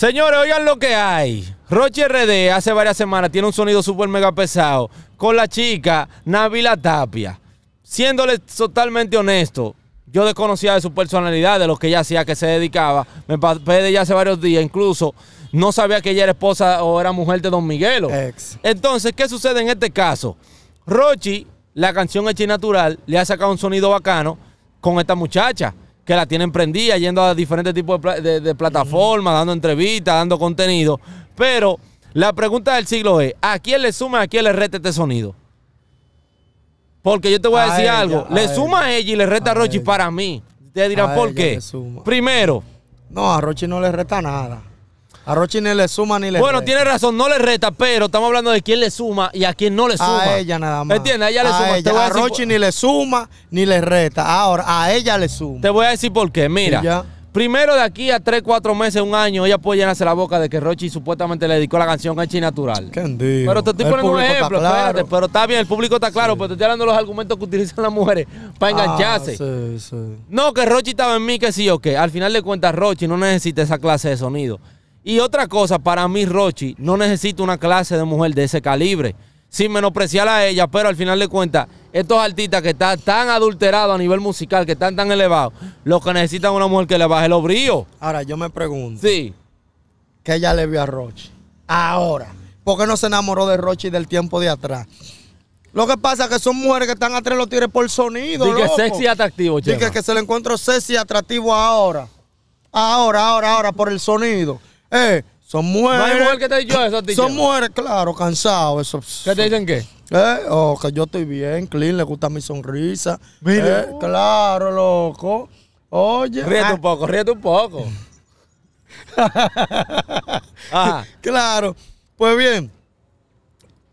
Señores, oigan lo que hay. Roche RD hace varias semanas tiene un sonido súper mega pesado con la chica Navila Tapia. Siéndole totalmente honesto, yo desconocía de su personalidad, de lo que ella hacía, que se dedicaba. Me pasé de ella hace varios días, incluso no sabía que ella era esposa o era mujer de Don Miguelo. Ex. Entonces, ¿qué sucede en este caso? Rochi, la canción Hecha Natural, le ha sacado un sonido bacano con esta muchacha que la tienen prendida, yendo a diferentes tipos de, plataformas, dando entrevistas, dando contenido. Pero la pregunta del siglo es, ¿a quién le suma, a quién le reta este sonido? Porque yo te voy a, decir algo, le suma a ella y le reta a, Rochi para mí. Te dirán, ¿por qué? Primero. No, a Rochi no le reta nada. A Rochi ni le suma ni le Bueno, tiene razón, no le reta, pero estamos hablando de quién le suma y a quién no le suma. A ella nada más. ¿Entiendes? A ella le suma. a, Rochi ni le suma ni le reta. Ahora, a ella le suma. Te voy a decir por qué. Mira. Primero de aquí a 3, 4 meses, un año, ella puede llenarse la boca de que Rochi supuestamente le dedicó la canción a Natural. Pero te estoy poniendo un ejemplo, espérate, pero está bien, el público está claro, pero te estoy hablando de los argumentos que utilizan las mujeres para ah, engancharse. sí, sí. No, que Rochi estaba en mí, que sí o que Al final de cuentas, Rochi no necesita esa clase de sonido. Y otra cosa, para mí Rochi no necesita una clase de mujer de ese calibre, sin menospreciar a ella, pero al final de cuentas, estos artistas que están tan adulterados a nivel musical, que están tan elevados, lo que necesitan una mujer que le baje los bríos. Ahora, yo me pregunto. Sí. Que ella le vio a Rochi. Ahora. ¿Por qué no se enamoró de Rochi del tiempo de atrás? Lo que pasa es que son mujeres que están atrás los tires por sonido. Dice que sexy y atractivo, chico. que se le encuentro sexy y atractivo ahora. Ahora, ahora, ahora, por el sonido eh, son mujeres. te eso Son mujeres, claro, cansados. ¿Qué te dicen qué? Eh, oh, que yo estoy bien, clean, le gusta mi sonrisa. Mira. Eh, claro, loco. Oye. Ríete un poco, ríete un poco. Claro. Pues bien,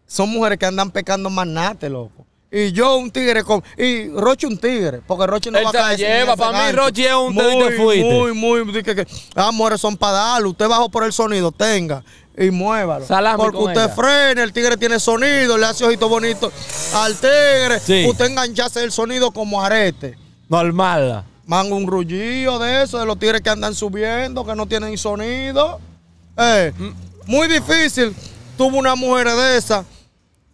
son mujeres que andan pecando más loco y yo un tigre con y Roche un tigre, porque Roche no va a caer. Lleva, para mí es un muy, Muy, muy, que, que, ah, mujeres son para darlo. usted bajo por el sonido, tenga. Y muévalo. porque usted frena, el tigre tiene sonido, le hace ojito bonito al tigre. Usted enganchase el sonido como arete. Normal. Mango un rullillo de eso, de los tigres que andan subiendo, que no tienen sonido. Eh, mm. Muy difícil. Tuvo una mujer de esa.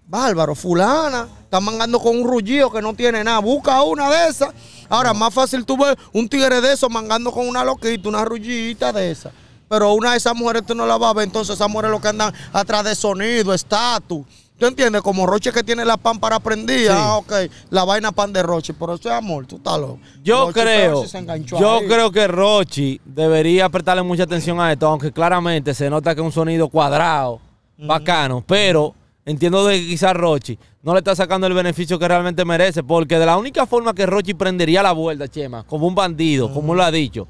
Bárbaro, fulana están mangando con un rullillo que no tiene nada. Busca una de esas. Ahora, más fácil tú ves un tigre de esos mangando con una loquita, una rullita de esas. Pero una de esas mujeres tú no la vas a ver. Entonces, esas mujeres lo que andan atrás de sonido, estatus. ¿Tú entiendes? Como Roche que tiene la pan para prendida. Ah, ok. La vaina pan de Roche. Por eso es amor. Tú estás loco. Yo creo. yo creo que Roche debería prestarle mucha atención a esto. Aunque claramente se nota que es un sonido cuadrado, bacano. Pero Entiendo que quizás Rochi no le está sacando el beneficio que realmente merece, porque de la única forma que Rochi prendería la vuelta, Chema, como un bandido, como ah. lo ha dicho,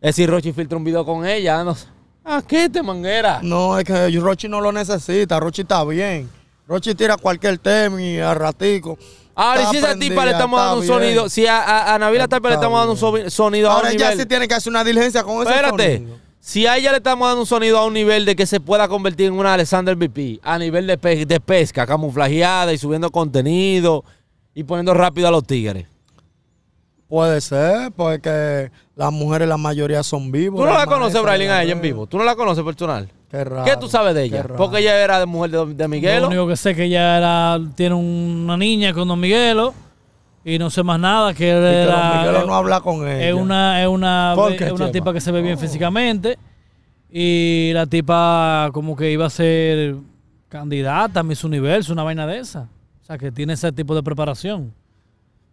es si Rochi filtra un video con ella. No qué te manguera? No, es que Rochi no lo necesita, Rochi está bien. Rochi tira cualquier tema y a ratico. Ahora, si a esa tipa le estamos dando un sonido, si a, a, está Navila le estamos dando un sonido Ahora a un sí tiene que hacer una diligencia con ese Espérate. Si a ella le estamos dando un sonido a un nivel de que se pueda convertir en una Alexander BP, a nivel de, pesca, camuflajeada y subiendo contenido y poniendo rápido a los tigres. Puede ser, porque las mujeres, la mayoría son vivos. Tú no la conoces, Brailín, a ella en eh. vivo. Tú no la conoces personal. Qué raro. ¿Qué tú sabes de ella? Porque ella era de mujer de, Miguel. Miguelo. Lo único que sé es que ella era, tiene una niña con Don Miguelo y no sé más nada que él no habla con Es una, es una, tipa que se ve bien oh. físicamente y la tipa como que iba a ser candidata a Miss Universo, una vaina de esa. O sea, que tiene ese tipo de preparación.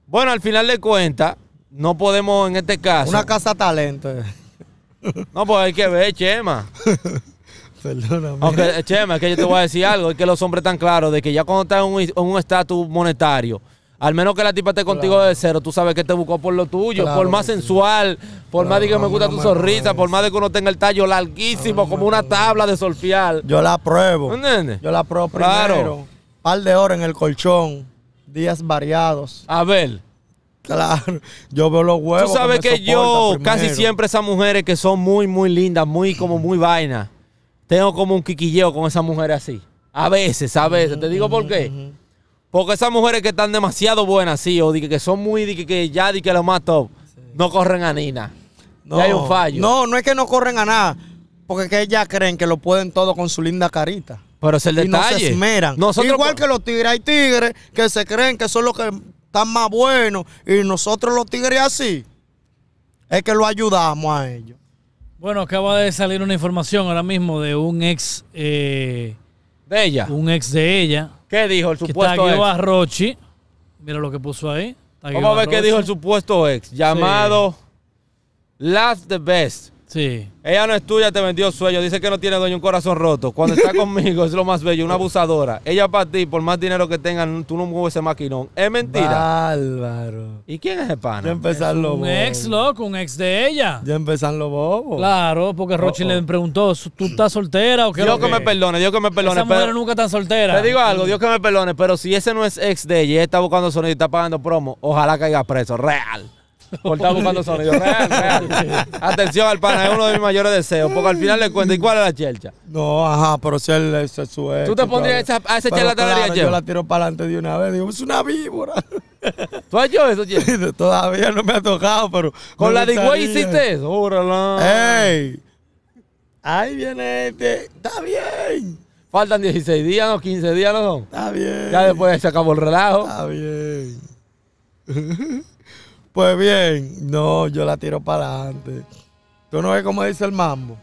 Bueno, al final de cuentas, no podemos en este caso. Una casa talento. Eh. No, pues hay que ver, Chema. Perdóname. Aunque, Chema, es que yo te voy a decir algo, es que los hombres están claros de que ya cuando están en un estatus monetario, al menos que la tipa esté contigo desde de cero, tú sabes que te buscó por lo tuyo, por más sensual, por más de que me gusta tu sonrisa, por más de que uno tenga el tallo larguísimo, como una tabla de solfial. Yo la pruebo. ¿Entiendes? Yo la pruebo primero. Par de horas en el colchón, días variados. A ver. Claro, yo veo los huevos. Tú sabes que, yo, casi siempre esas mujeres que son muy, muy lindas, muy como muy vainas, tengo como un quiquilleo con esas mujeres así. A veces, a veces. te digo por qué. Porque esas mujeres que están demasiado buenas, sí, o que, son muy, que, ya, di que lo más top, no corren a Nina. No, hay un fallo. No, no es que no corren a nada, porque que ellas creen que lo pueden todo con su linda carita. Pero es el detalle. no se Igual que los tigres, hay tigres que se creen que son los que están más buenos y nosotros los tigres así. Es que lo ayudamos a ellos. Bueno, acaba de salir una información ahora mismo de un ex... Eh, de ella. Un ex de ella ¿Qué dijo el supuesto ex? a Rochi. Mira lo que puso ahí. Vamos a ver qué dijo el supuesto ex. Llamado Last the Best. Sí. Ella no es tuya, te vendió sueño. Dice que no tiene dueño, un corazón roto. Cuando está conmigo es lo más bello, una abusadora. Ella para ti, por más dinero que tengan, tú no mueves ese maquinón. Es mentira. álvaro ¿Y quién es ese pana? Ya empezaron los bobos. Un ex, loco, un ex de ella. Ya empezaron los bobos. Claro, porque Rochi le preguntó, ¿tú estás soltera o qué? Dios que me perdone, Dios que me perdone. Esa mujer nunca está soltera. Te digo algo, Dios que me perdone, pero si ese no es ex de ella, Y está buscando sonido y está pagando promo, ojalá caiga preso, real. Por estar buscando sonido, real, real. Atención al pana, es uno de mis mayores deseos, porque al final le cuento, ¿y cuál es la chelcha? No, ajá, pero si él es su ex. ¿Tú te pondrías a esa, a esa la claro, Yo la tiro para adelante de una vez, digo, es una víbora. ¿Tú yo eso, chico? Todavía no me ha tocado, pero. ¿Con la de güey hiciste eso? ¡Órala! ¡Ey! Ahí viene este. ¡Está bien! Faltan 16 días, ¿no? 15 días, ¿no? Está bien. Ya después se acabó el relajo. Está bien. pues bien, no, yo la tiro para adelante. ¿Tú no ves cómo dice el mambo?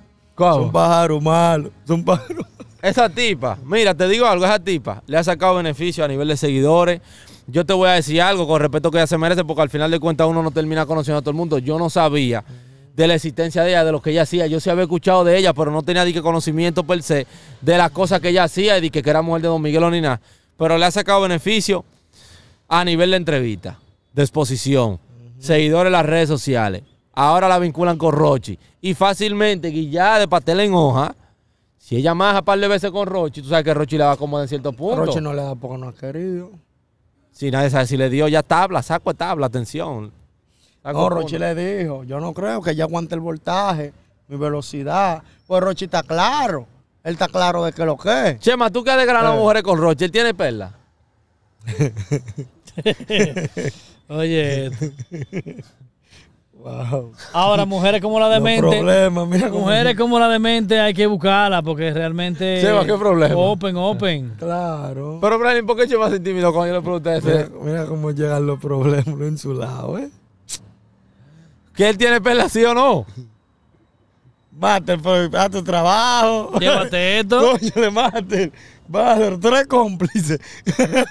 Son pájaros malos, son pájaros Esa tipa, mira, te digo algo, esa tipa le ha sacado beneficio a nivel de seguidores. Yo te voy a decir algo con respeto que ella se merece, porque al final de cuentas uno no termina conociendo a todo el mundo. Yo no sabía de la existencia de ella, de lo que ella hacía. Yo sí había escuchado de ella, pero no tenía ni conocimiento per se de las cosas que ella hacía y de que era mujer de Don Miguel o ni nada. Pero le ha sacado beneficio a nivel de entrevista, de exposición, seguidores en las redes sociales ahora la vinculan con Rochi. Y fácilmente, Guillada de pastel en hoja, si ella maja un par de veces con Rochi, tú sabes que Rochi le va como en cierto punto. Rochi no le da porque no ha querido. Si nadie sabe si le dio ya tabla, saco tabla, atención. no, Rochi le dijo, yo no creo que ella aguante el voltaje, mi velocidad. Pues Rochi está claro. Él está claro de que lo que es. Chema, tú que has a las eh. mujeres con Rochi, él tiene perla. Oye. Ahora, mujeres como la demente. mujeres como la demente hay que buscarla porque realmente. ¿qué problema? Open, open. Claro. Pero, Brian, ¿por qué es a intimidó cuando yo le pregunté eso? Mira, cómo llegan los problemas en su lado, ¿eh? ¿Que él tiene perla, así o no? Mate, pues, a tu trabajo. Llévate esto. Coño, le mate. Va a ser tres cómplices.